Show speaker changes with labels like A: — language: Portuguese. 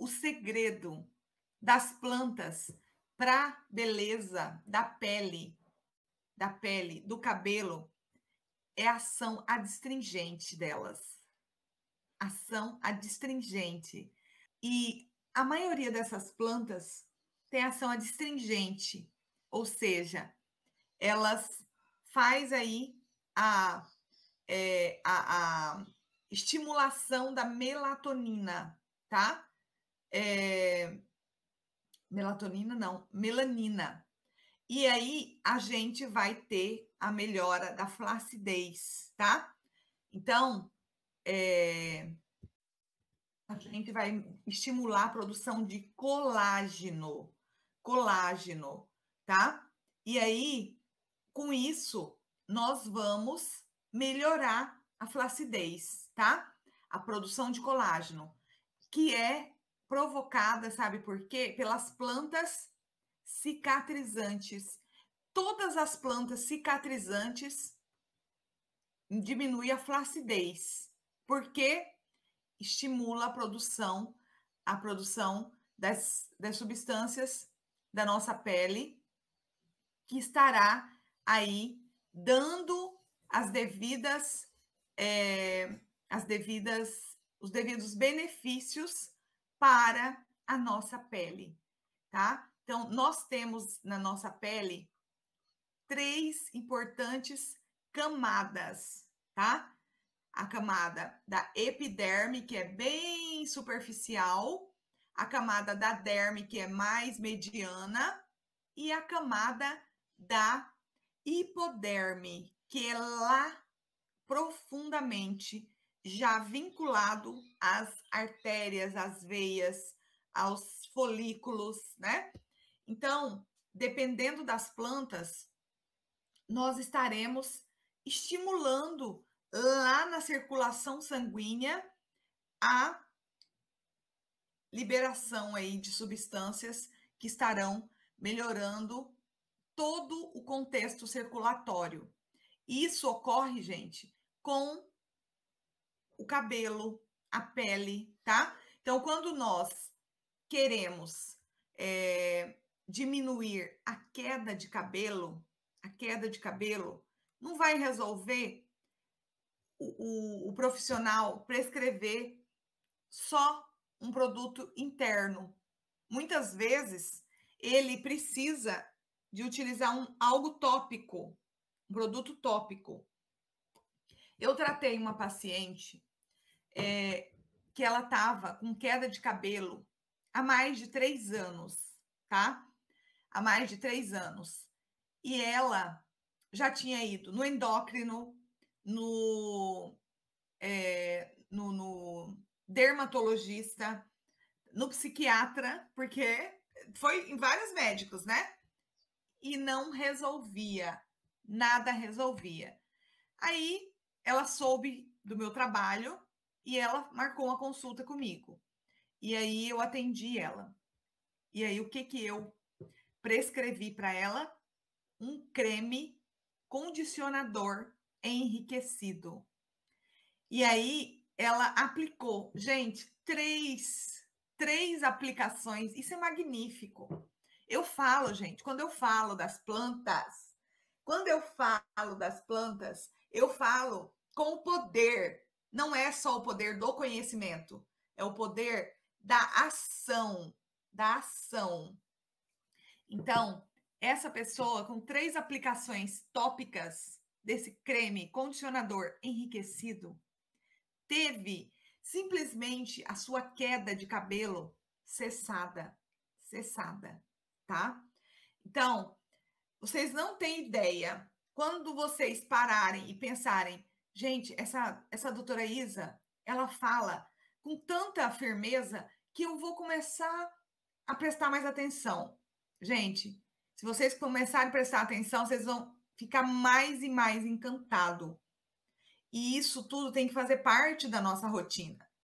A: o segredo das plantas para beleza da pele, da pele, do cabelo, é a ação adstringente delas. Ação adstringente. E a maioria dessas plantas tem ação adstringente, ou seja, elas faz aí a, é, a, a estimulação da melatonina, tá? é, melatonina não, melanina. E aí a gente vai ter a melhora da flacidez, tá? Então, é, a gente vai estimular a produção de colágeno, colágeno, tá? E aí, com isso, nós vamos melhorar a flacidez, tá? A produção de colágeno, que é provocada, sabe por quê? Pelas plantas cicatrizantes. Todas as plantas cicatrizantes diminuem a flacidez, porque estimula a produção, a produção das, das substâncias da nossa pele, que estará aí dando as devidas, é, as devidas, os devidos benefícios para a nossa pele, tá? Então, nós temos na nossa pele três importantes camadas, tá? A camada da epiderme, que é bem superficial, a camada da derme, que é mais mediana, e a camada da hipoderme, que é lá profundamente já vinculado às artérias, às veias, aos folículos, né? Então, dependendo das plantas, nós estaremos estimulando lá na circulação sanguínea a liberação aí de substâncias que estarão melhorando todo o contexto circulatório. Isso ocorre, gente, com o cabelo, a pele, tá? Então, quando nós queremos é, diminuir a queda de cabelo, a queda de cabelo não vai resolver o, o, o profissional prescrever só um produto interno. Muitas vezes ele precisa de utilizar um, algo tópico, um produto tópico. Eu tratei uma paciente é, que ela estava com queda de cabelo há mais de três anos, tá? Há mais de três anos. E ela já tinha ido no endócrino, no, é, no, no dermatologista, no psiquiatra, porque foi em vários médicos, né? E não resolvia, nada resolvia. Aí ela soube do meu trabalho e ela marcou uma consulta comigo. E aí eu atendi ela. E aí o que que eu prescrevi para ela? Um creme condicionador enriquecido. E aí ela aplicou, gente, três, três aplicações. Isso é magnífico. Eu falo, gente, quando eu falo das plantas, quando eu falo das plantas, eu falo com o poder não é só o poder do conhecimento, é o poder da ação, da ação. Então, essa pessoa com três aplicações tópicas desse creme condicionador enriquecido teve simplesmente a sua queda de cabelo cessada, cessada, tá? Então, vocês não têm ideia quando vocês pararem e pensarem Gente, essa, essa doutora Isa, ela fala com tanta firmeza que eu vou começar a prestar mais atenção. Gente, se vocês começarem a prestar atenção, vocês vão ficar mais e mais encantado. E isso tudo tem que fazer parte da nossa rotina.